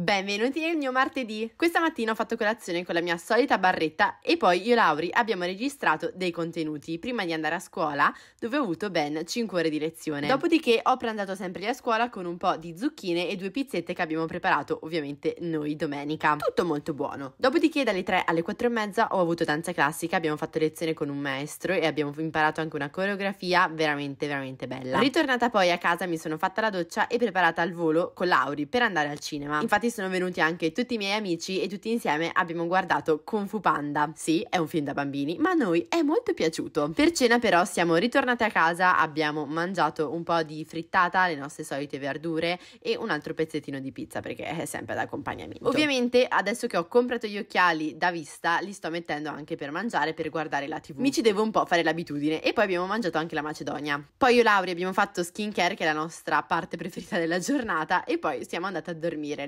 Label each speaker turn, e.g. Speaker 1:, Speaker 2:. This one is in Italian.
Speaker 1: Benvenuti nel mio martedì! Questa mattina ho fatto colazione con la mia solita barretta e poi io e Lauri abbiamo registrato dei contenuti prima di andare a scuola dove ho avuto ben 5 ore di lezione. Dopodiché ho pranzato sempre lì a scuola con un po' di zucchine e due pizzette che abbiamo preparato ovviamente noi domenica. Tutto molto buono. Dopodiché dalle 3 alle 4 e mezza ho avuto danza classica, abbiamo fatto lezione con un maestro e abbiamo imparato anche una coreografia veramente veramente bella. Ritornata poi a casa mi sono fatta la doccia e preparata al volo con Lauri per andare al cinema. Infatti infatti sono venuti anche tutti i miei amici e tutti insieme abbiamo guardato Kung Fu Panda. Sì, è un film da bambini, ma a noi è molto piaciuto. Per cena però siamo ritornati a casa, abbiamo mangiato un po' di frittata, le nostre solite verdure e un altro pezzettino di pizza perché è sempre ad accompagnamento. Ovviamente adesso che ho comprato gli occhiali da vista li sto mettendo anche per mangiare, per guardare la tv. Mi ci devo un po' fare l'abitudine e poi abbiamo mangiato anche la Macedonia. Poi io e Laura abbiamo fatto skincare che è la nostra parte preferita della giornata e poi siamo andate a dormire.